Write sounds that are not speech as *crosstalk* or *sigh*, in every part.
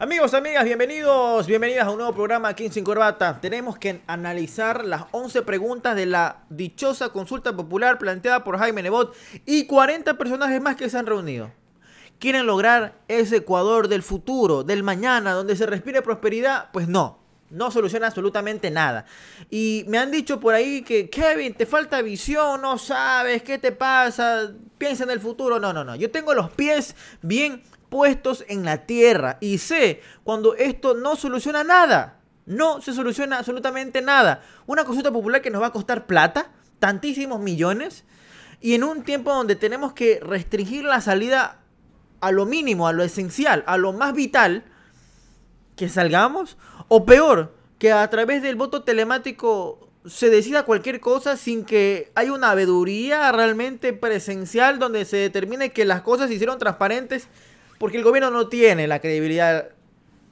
Amigos, amigas, bienvenidos, bienvenidas a un nuevo programa aquí en Sin Corbata. Tenemos que analizar las 11 preguntas de la dichosa consulta popular planteada por Jaime Nebot y 40 personajes más que se han reunido. ¿Quieren lograr ese Ecuador del futuro, del mañana, donde se respire prosperidad? Pues no, no soluciona absolutamente nada. Y me han dicho por ahí que, Kevin, te falta visión, no sabes, ¿qué te pasa? Piensa en el futuro. No, no, no. Yo tengo los pies bien puestos en la tierra. Y sé cuando esto no soluciona nada. No se soluciona absolutamente nada. Una consulta popular que nos va a costar plata, tantísimos millones, y en un tiempo donde tenemos que restringir la salida a lo mínimo, a lo esencial, a lo más vital, que salgamos, o peor, que a través del voto telemático se decida cualquier cosa sin que hay una veeduría realmente presencial donde se determine que las cosas se hicieron transparentes porque el gobierno no tiene la credibilidad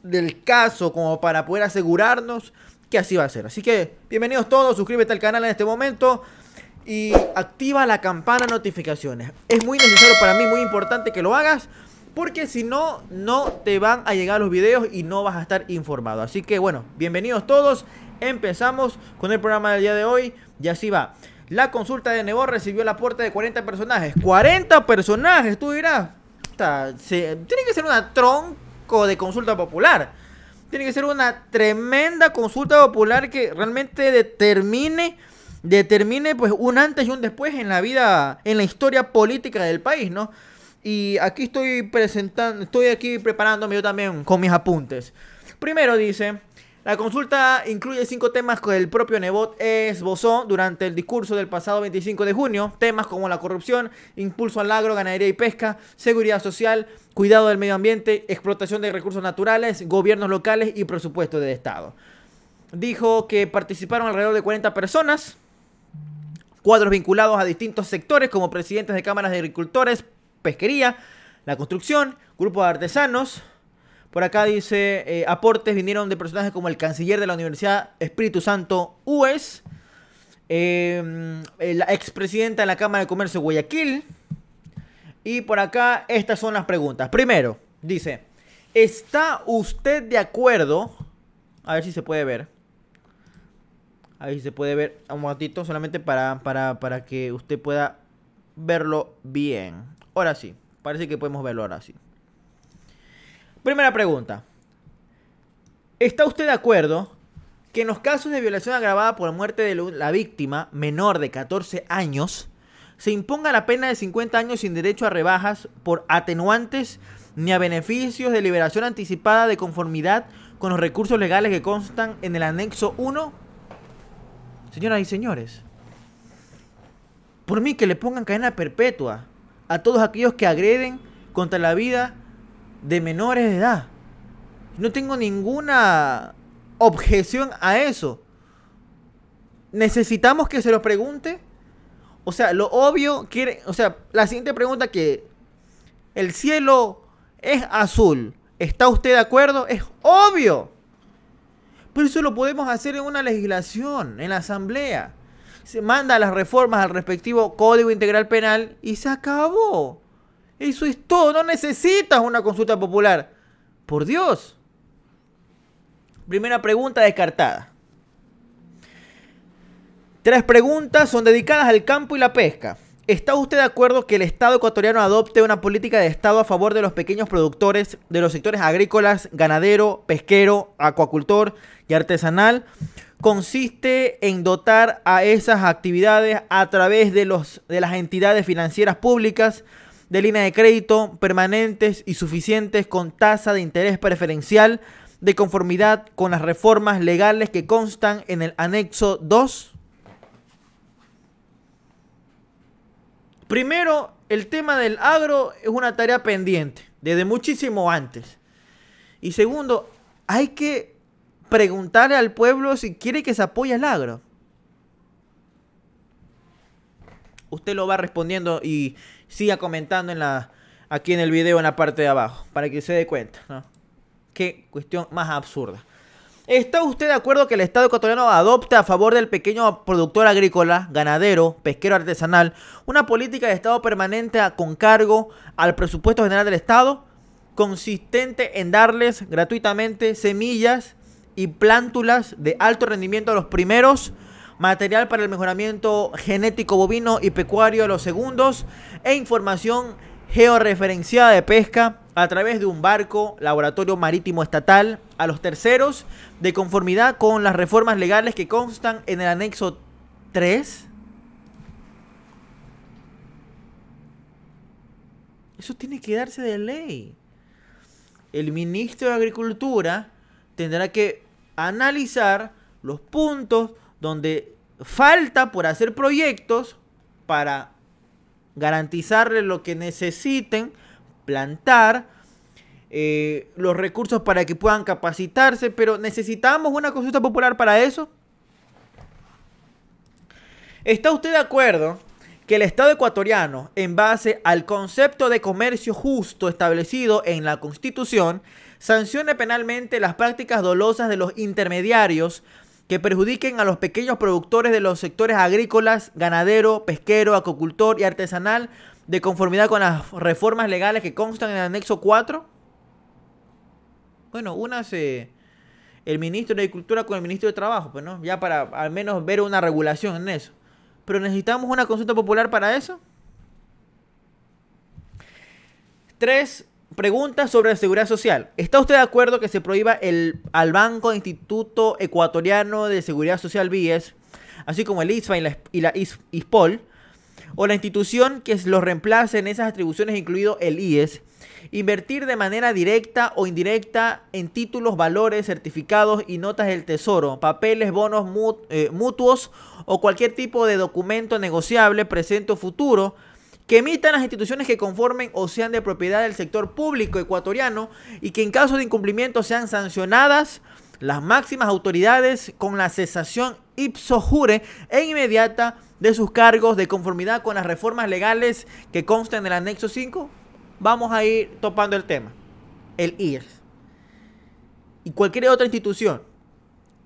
del caso como para poder asegurarnos que así va a ser. Así que bienvenidos todos, suscríbete al canal en este momento y activa la campana notificaciones. Es muy necesario para mí, muy importante que lo hagas. Porque si no, no te van a llegar los videos y no vas a estar informado. Así que bueno, bienvenidos todos. Empezamos con el programa del día de hoy. Y así va. La consulta de Nebo recibió el aporte de 40 personajes. ¡40 personajes! Tú dirás, tiene que ser una tronco de consulta popular. Tiene que ser una tremenda consulta popular que realmente determine determine pues un antes y un después en la vida, en la historia política del país, ¿no? Y aquí estoy presentando, estoy aquí preparándome yo también con mis apuntes. Primero dice, la consulta incluye cinco temas que el propio Nebot esbozó durante el discurso del pasado 25 de junio. Temas como la corrupción, impulso al agro, ganadería y pesca, seguridad social, cuidado del medio ambiente, explotación de recursos naturales, gobiernos locales y presupuesto de Estado. Dijo que participaron alrededor de 40 personas, cuadros vinculados a distintos sectores como presidentes de cámaras de agricultores, pesquería, la construcción, grupos de artesanos, por acá dice, eh, aportes vinieron de personajes como el canciller de la Universidad Espíritu Santo U.S., e em, eh, la expresidenta de la Cámara de Comercio Guayaquil. Y por acá estas son las preguntas. Primero, dice, ¿está usted de acuerdo? A ver si se puede ver. A ver si se puede ver un ratito, solamente para, para, para que usted pueda verlo bien. Ahora sí, parece que podemos verlo ahora sí. Primera pregunta. ¿Está usted de acuerdo que en los casos de violación agravada por la muerte de la víctima menor de 14 años se imponga la pena de 50 años sin derecho a rebajas por atenuantes ni a beneficios de liberación anticipada de conformidad con los recursos legales que constan en el anexo 1? Señoras y señores, por mí que le pongan cadena perpetua a todos aquellos que agreden contra la vida de menores de edad. No tengo ninguna objeción a eso. ¿Necesitamos que se lo pregunte? O sea, lo obvio quiere. O sea, la siguiente pregunta que. El cielo es azul. ¿Está usted de acuerdo? Es obvio. Pero eso lo podemos hacer en una legislación, en la asamblea. Se manda las reformas al respectivo Código Integral Penal y se acabó. Eso es todo, no necesitas una consulta popular. Por Dios. Primera pregunta descartada. Tres preguntas son dedicadas al campo y la pesca. ¿Está usted de acuerdo que el Estado ecuatoriano adopte una política de Estado a favor de los pequeños productores de los sectores agrícolas, ganadero, pesquero, acuacultor y artesanal? Consiste en dotar a esas actividades a través de, los, de las entidades financieras públicas de línea de crédito permanentes y suficientes con tasa de interés preferencial de conformidad con las reformas legales que constan en el anexo 2. Primero, el tema del agro es una tarea pendiente desde muchísimo antes. Y segundo, hay que preguntarle al pueblo si quiere que se apoye el agro. usted lo va respondiendo y siga comentando en la, aquí en el video en la parte de abajo, para que se dé cuenta, ¿no? Qué cuestión más absurda. ¿Está usted de acuerdo que el Estado ecuatoriano adopte a favor del pequeño productor agrícola, ganadero, pesquero artesanal, una política de Estado permanente con cargo al presupuesto general del Estado, consistente en darles gratuitamente semillas y plántulas de alto rendimiento a los primeros material para el mejoramiento genético bovino y pecuario a los segundos e información georreferenciada de pesca a través de un barco, laboratorio marítimo estatal, a los terceros, de conformidad con las reformas legales que constan en el anexo 3. Eso tiene que darse de ley. El ministro de Agricultura tendrá que analizar los puntos donde falta por hacer proyectos para garantizarle lo que necesiten, plantar, eh, los recursos para que puedan capacitarse, pero necesitamos una consulta popular para eso. ¿Está usted de acuerdo que el Estado ecuatoriano, en base al concepto de comercio justo establecido en la Constitución, sancione penalmente las prácticas dolosas de los intermediarios que perjudiquen a los pequeños productores de los sectores agrícolas, ganadero, pesquero, acocultor y artesanal, de conformidad con las reformas legales que constan en el anexo 4? Bueno, una se el ministro de Agricultura con el ministro de Trabajo, pues no, ya para al menos ver una regulación en eso. Pero necesitamos una consulta popular para eso. Tres, Pregunta sobre la seguridad social. ¿Está usted de acuerdo que se prohíba el, al Banco Instituto Ecuatoriano de Seguridad Social BIES, así como el ISFA y la, ISPOL, o la institución que los reemplace en esas atribuciones, incluido el IES, invertir de manera directa o indirecta en títulos, valores, certificados y notas del tesoro, papeles, bonos eh, mutuos o cualquier tipo de documento negociable presente o futuro que emitan las instituciones que conformen o sean de propiedad del sector público ecuatoriano y que en caso de incumplimiento sean sancionadas las máximas autoridades con la cesación ipso jure e inmediata de sus cargos de conformidad con las reformas legales que constan el anexo 5. Vamos a ir topando el tema, el IES. Y cualquier otra institución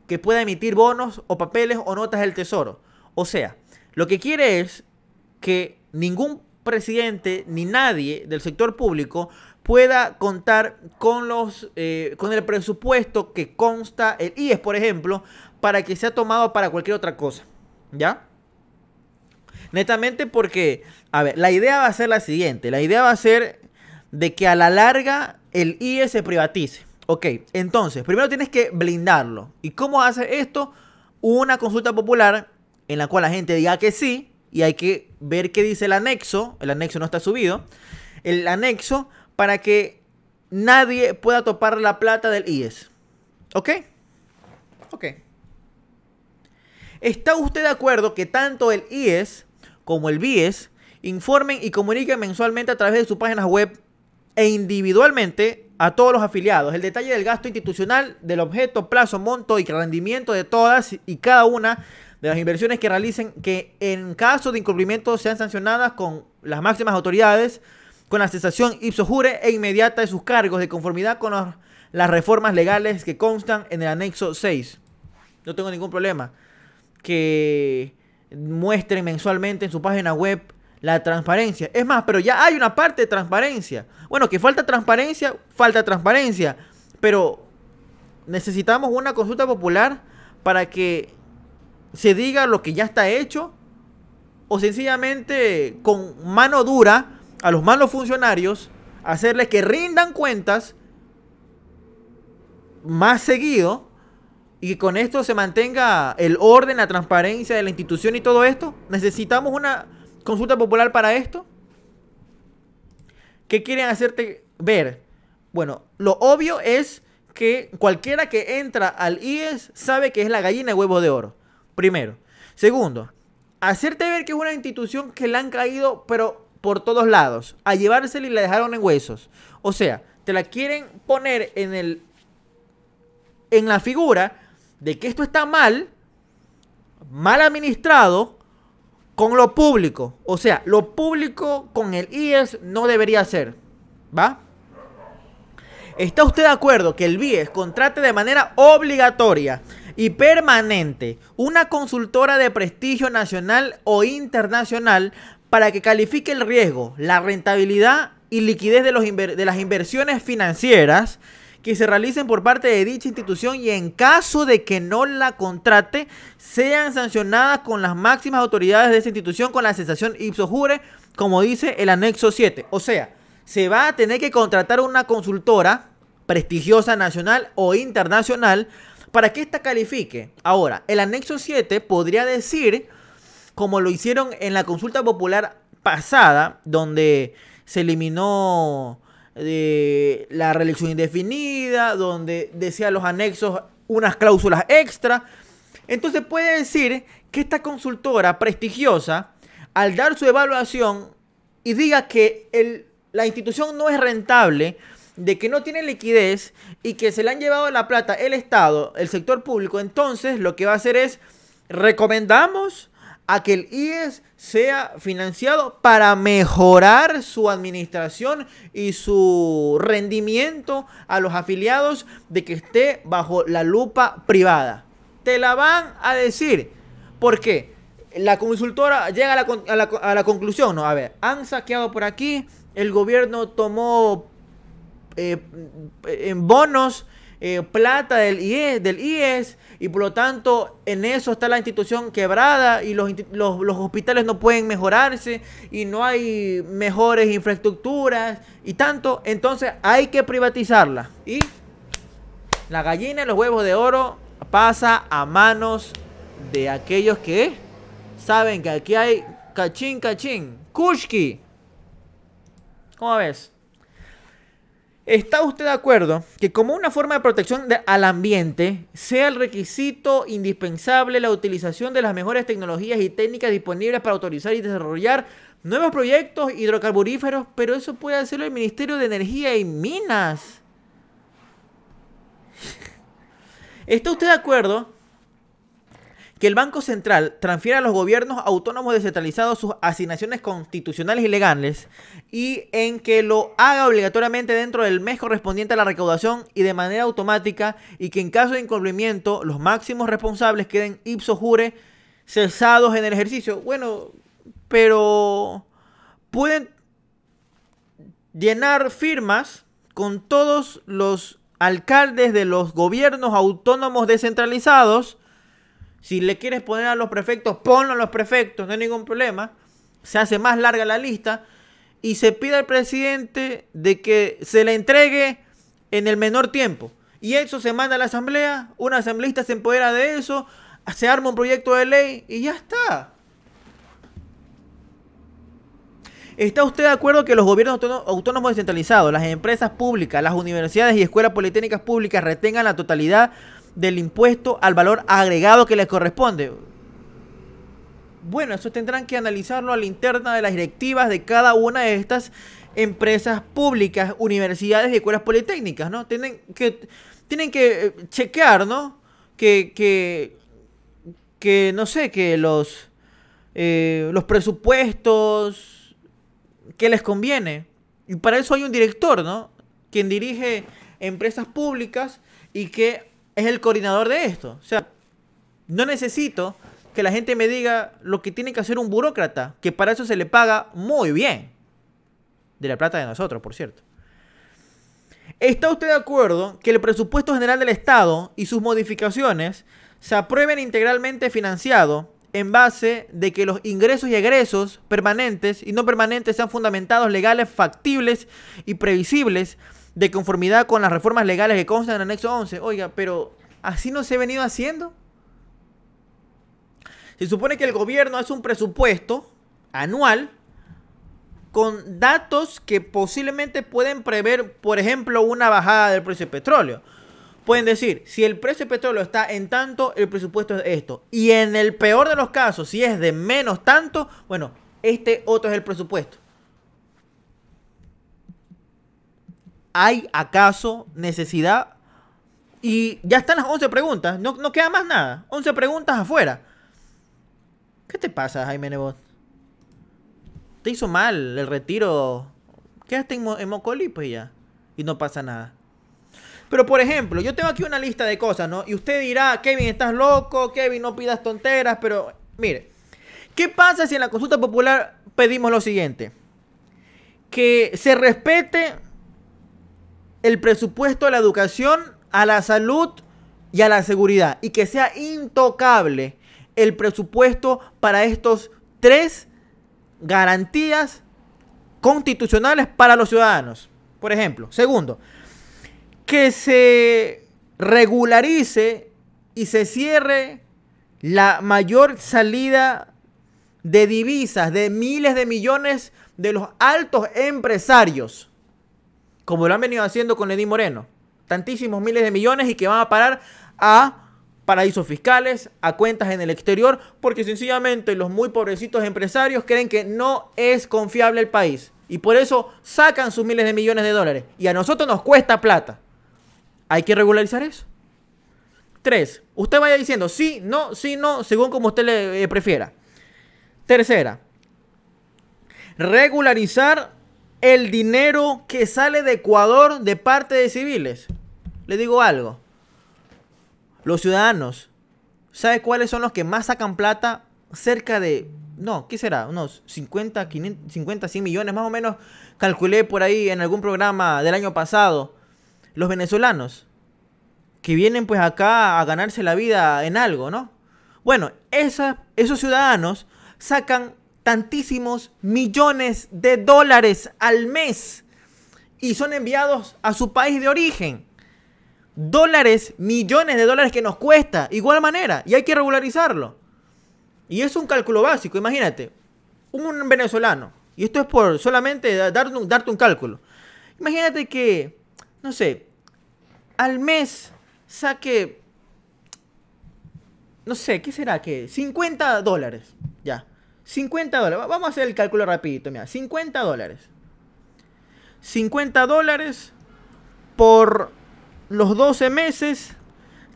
que pueda emitir bonos o papeles o notas del tesoro. O sea, lo que quiere es que ningún presidente ni nadie del sector público pueda contar con los eh, con el presupuesto que consta el IES, por ejemplo, para que sea tomado para cualquier otra cosa. ¿Ya? Netamente porque, a ver, la idea va a ser la siguiente. La idea va a ser de que a la larga el IES se privatice. Ok, entonces, primero tienes que blindarlo. ¿Y cómo hace esto? Una consulta popular en la cual la gente diga que sí, y hay que ver qué dice el anexo. El anexo no está subido. El anexo para que nadie pueda topar la plata del IES. ¿Ok? Ok. ¿Está usted de acuerdo que tanto el IES como el BIES informen y comuniquen mensualmente a través de sus páginas web e individualmente a todos los afiliados el detalle del gasto institucional, del objeto, plazo, monto y rendimiento de todas y cada una de las inversiones que realicen que en caso de incumplimiento sean sancionadas con las máximas autoridades, con la cesación ipso jure e inmediata de sus cargos de conformidad con las reformas legales que constan en el anexo 6. No tengo ningún problema que muestren mensualmente en su página web la transparencia. Es más, pero ya hay una parte de transparencia. Bueno, que falta transparencia, falta transparencia. Pero necesitamos una consulta popular para que se diga lo que ya está hecho o sencillamente con mano dura a los malos funcionarios, hacerles que rindan cuentas más seguido y que con esto se mantenga el orden, la transparencia de la institución y todo esto? ¿Necesitamos una consulta popular para esto? ¿Qué quieren hacerte ver? Bueno, lo obvio es que cualquiera que entra al IES sabe que es la gallina de huevo de oro. Primero. Segundo, hacerte ver que es una institución que la han caído, pero por todos lados. A llevársela y la dejaron en huesos. O sea, te la quieren poner en el. en la figura de que esto está mal, mal administrado, con lo público. O sea, lo público con el IES no debería ser. ¿Va? ¿Está usted de acuerdo que el BIES contrate de manera obligatoria y permanente, una consultora de prestigio nacional o internacional para que califique el riesgo, la rentabilidad y liquidez de, los de las inversiones financieras que se realicen por parte de dicha institución y en caso de que no la contrate, sean sancionadas con las máximas autoridades de esa institución con la sensación ipso jure, como dice el anexo 7. O sea, se va a tener que contratar una consultora prestigiosa nacional o internacional para que esta califique. Ahora, el anexo 7 podría decir, como lo hicieron en la consulta popular pasada, donde se eliminó eh, la reelección indefinida, donde decía los anexos unas cláusulas extra. Entonces puede decir que esta consultora prestigiosa, al dar su evaluación y diga que la institución no es rentable, de que no tiene liquidez y que se le han llevado la plata el Estado, el sector público, entonces lo que va a hacer es recomendamos a que el IES sea financiado para mejorar su administración y su rendimiento a los afiliados de que esté bajo la lupa privada. Te la van a decir. ¿Por qué? La consultora llega a la, a la, a la conclusión, no, a ver, han saqueado por aquí, el gobierno tomó eh, en bonos, eh, plata del IES, del IES, y por lo tanto en eso está la institución quebrada y los, hospitales no pueden mejorarse y no hay mejores infraestructuras y tanto, entonces hay que privatizarla. Y la gallina y los huevos de oro pasa a manos de aquellos que saben que aquí hay cachín, cachín, kushki. ¿Cómo ves? ¿Está usted de acuerdo que como una forma de protección al ambiente sea el requisito indispensable la utilización de las mejores tecnologías y técnicas disponibles para autorizar y desarrollar nuevos proyectos hidrocarburíferos? Pero eso puede hacerlo el Ministerio de Energía y Minas. ¿Está usted de acuerdo que el Banco Central transfiera a los gobiernos autónomos descentralizados sus asignaciones constitucionales y legales y en que lo haga obligatoriamente dentro del mes correspondiente a la recaudación y de manera automática y que en caso de incumplimiento los máximos responsables queden ipso jure cesados en el ejercicio. Bueno, pero pueden llenar firmas con todos los alcaldes de los gobiernos autónomos descentralizados si le quieres poner a los prefectos, ponlo a los prefectos, no hay ningún problema. Se hace más larga la lista y se pide al presidente de que se le entregue en el menor tiempo. Y eso se manda a la asamblea, un asambleísta se empodera de eso, se arma un proyecto de ley y ya está. ¿Está usted de acuerdo que los gobiernos autónomos descentralizados, las empresas públicas, las universidades y escuelas politécnicas públicas retengan la totalidad del impuesto al valor agregado que les corresponde. Bueno, eso tendrán que analizarlo a la interna de las directivas de cada una de estas empresas públicas, universidades y escuelas politécnicas, ¿no? Tienen que, tienen que eh, chequear, ¿no? Que, que, que no sé, que los, eh, los presupuestos, que les conviene. Y para eso hay un director, ¿no? Quien dirige empresas públicas y que es el coordinador de esto. O sea, no necesito que la gente me diga lo que tiene que hacer un burócrata, que para eso se le paga muy bien. De la plata de nosotros, por cierto. ¿Está usted de acuerdo que el presupuesto general del Estado y sus modificaciones se aprueben integralmente financiado en base de que los ingresos y egresos permanentes y no permanentes sean fundamentados, legales, factibles y previsibles de conformidad con las reformas legales que constan en el anexo 11. Oiga, pero así no se ha venido haciendo. Se supone que el gobierno hace un presupuesto anual con datos que posiblemente pueden prever, por ejemplo, una bajada del precio del petróleo. Pueden decir, si el precio del petróleo está en tanto, el presupuesto es esto. Y en el peor de los casos, si es de menos tanto, bueno, este otro es el presupuesto. ¿Hay acaso necesidad? Y ya están las 11 preguntas. No, queda más nada. 11 preguntas afuera. ¿Qué te pasa, Jaime Nebot? Te hizo mal el retiro. Quedaste en, en Mocoli, pues ya. Y no pasa nada. Pero por ejemplo, yo tengo aquí una lista de cosas, ¿no? Y usted dirá, Kevin, estás loco, Kevin, no pidas tonteras, pero mire, ¿qué pasa si en la consulta popular pedimos lo siguiente? Que se respete el presupuesto a la educación, a la salud y a la seguridad. Y que sea intocable el presupuesto para estos tres garantías constitucionales para los ciudadanos. Por ejemplo, segundo, que se regularice y se cierre la mayor salida de divisas de miles de millones de los altos empresarios como lo han venido haciendo con Lenín Moreno. Tantísimos miles de millones y que van a parar a paraísos fiscales, a cuentas en el exterior, porque sencillamente los muy pobrecitos empresarios creen que no es confiable el país. Y por eso sacan sus miles de millones de dólares. Y a nosotros nos cuesta plata. Hay que regularizar eso. Tres, usted vaya diciendo sí, no, sí, no, según como usted le eh, prefiera. Tercera, regularizar el dinero que sale de Ecuador de parte de civiles. Le digo algo. Los ciudadanos, ¿sabe cuáles son los que más sacan plata? Cerca de, no, ¿qué será? Unos 50, 500, 50, 100 millones, más o menos calculé por ahí en algún programa del año pasado. Los venezolanos, que vienen pues acá a ganarse la vida en algo, ¿no? Bueno, esos ciudadanos sacan tantísimos millones de dólares al mes y son enviados a su país de origen. Dólares, millones de dólares que nos cuesta, igual manera, y hay que regularizarlo. Y es un cálculo básico, imagínate, un venezolano, y esto es por solamente darte un, cálculo. Imagínate que, no sé, al mes saque, no sé, ¿qué será? que 50 dólares 50 dólares. Vamos a hacer el cálculo rapidito, mira. 50 dólares. 50 dólares por los 12 meses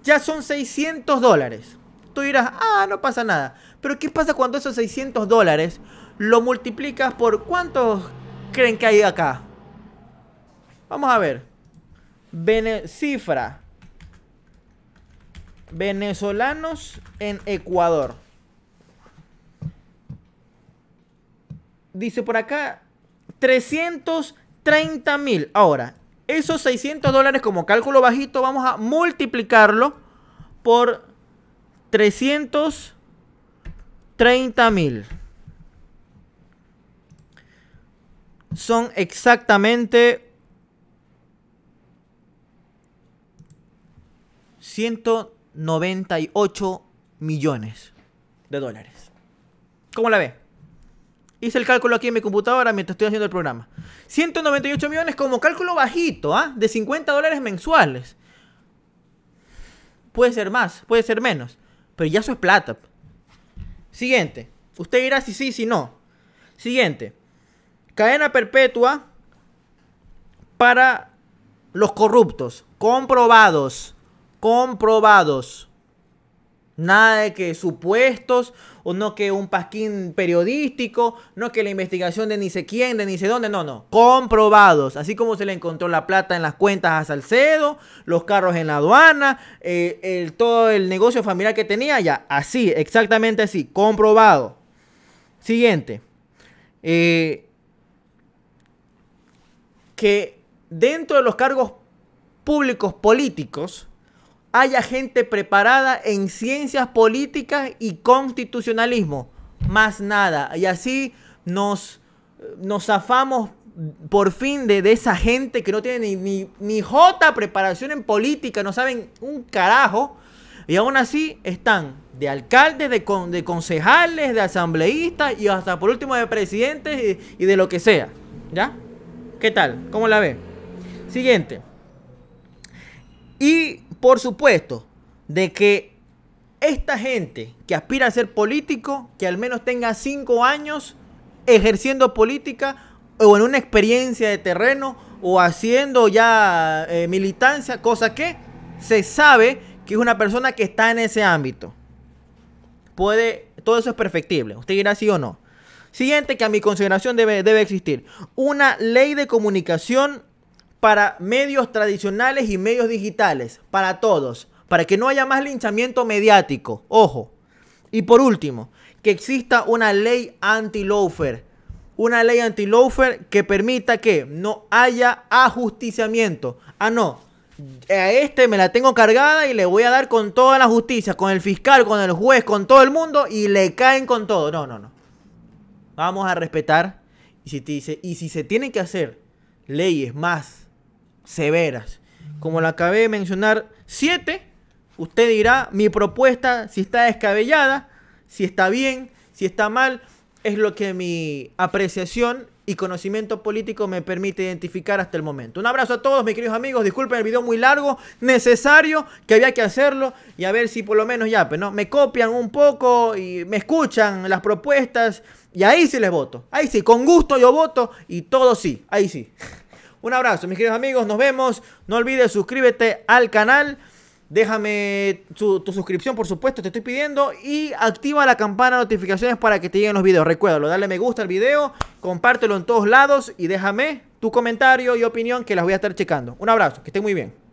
ya son 600 dólares. Tú dirás, ah, no pasa nada. Pero ¿qué pasa cuando esos 600 dólares lo multiplicas por cuántos creen que hay acá? Vamos a ver. cifra. Venezolanos en Ecuador. dice por acá, 330 mil. Ahora, esos 600 dólares como cálculo bajito vamos a multiplicarlo por 330 mil. Son exactamente 198 millones de dólares. ¿Cómo la ve? Hice el cálculo aquí en mi computadora mientras estoy haciendo el programa. 198 millones como cálculo bajito, ¿ah? De 50 dólares mensuales. Puede ser más, puede ser menos. Pero ya eso es plata. Siguiente. Usted dirá si sí, si no. Siguiente. Cadena perpetua para los corruptos. Comprobados. Comprobados. Nada de que supuestos, o no que un pasquín periodístico, no que la investigación de ni sé quién, de ni sé dónde, no, no. Comprobados. Así como se le encontró la plata en las cuentas a Salcedo, los carros en la aduana, eh, el, todo el negocio familiar que tenía, ya. Así, exactamente así. Comprobado. Siguiente. Eh, que dentro de los cargos públicos políticos, haya gente preparada en ciencias políticas y constitucionalismo. Más nada. Y así nos, nos zafamos por fin de, de esa gente que no tiene ni, ni, jota preparación en política, no saben un carajo. Y aún así están de alcaldes, de, de concejales, de asambleístas y hasta por último de presidentes y, y de lo que sea. ¿Ya? ¿Qué tal? ¿Cómo la ve? Siguiente. Y por supuesto, de que esta gente que aspira a ser político, que al menos tenga cinco años ejerciendo política o en una experiencia de terreno o haciendo ya eh, militancia, cosa que se sabe que es una persona que está en ese ámbito. Puede, todo eso es perfectible. Usted dirá sí o no. Siguiente que a mi consideración debe, debe existir. Una ley de comunicación para medios tradicionales y medios digitales, para todos, para que no haya más linchamiento mediático, ojo. Y por último, que exista una ley anti-loafer, una ley anti-loafer que permita que no haya ajusticiamiento. Ah, no, a este me la tengo cargada y le voy a dar con toda la justicia, con el fiscal, con el juez, con todo el mundo y le caen con todo. No, no, no. Vamos a respetar. Y si, dice, y si se tienen que hacer leyes más severas. Como la acabé de mencionar, siete, usted dirá mi propuesta, si está descabellada, si está bien, si está mal, es lo que mi apreciación y conocimiento político me permite identificar hasta el momento. Un abrazo a todos, mis queridos amigos. Disculpen el video muy largo, necesario, que había que hacerlo y a ver si por lo menos ya, pero pues, no, me copian un poco y me escuchan las propuestas y ahí sí les voto. Ahí sí, con gusto yo voto y todo sí, ahí sí. *laughs* Un abrazo, mis queridos amigos. Nos vemos. No olvides suscríbete al canal. Déjame tu suscripción, por supuesto, te estoy pidiendo. Y activa la campana de notificaciones para que te lleguen los videos. Recuérdalo, dale me gusta al video, compártelo en todos lados y déjame tu comentario y opinión que las voy a estar checando. Un abrazo, que estén muy bien.